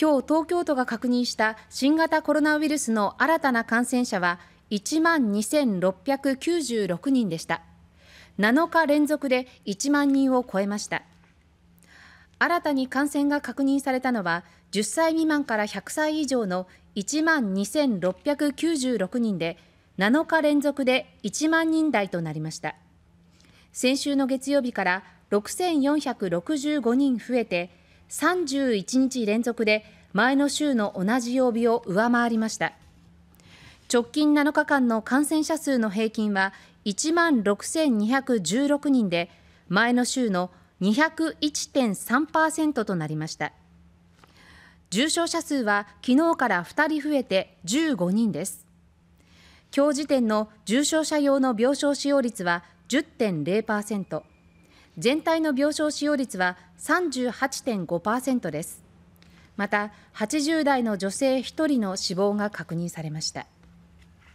今日東京都が確認した新型コロナウイルスの新たな感染者は1万2696人でした7日連続で1万人を超えました新たに感染が確認されたのは10歳未満から100歳以上の1万2696人で7日連続で1万人台となりました先週の月曜日から6465人増えて31日連続で前の週の同じ曜日を上回りました直近7日間の感染者数の平均は1万6216人で前の週の201.3%となりました重症者数は昨日から2人増えて15人です今日時点の重症者用の病床使用率は10.0%全体の病床使用率は38.5%ですまた80代の女性1人の死亡が確認されました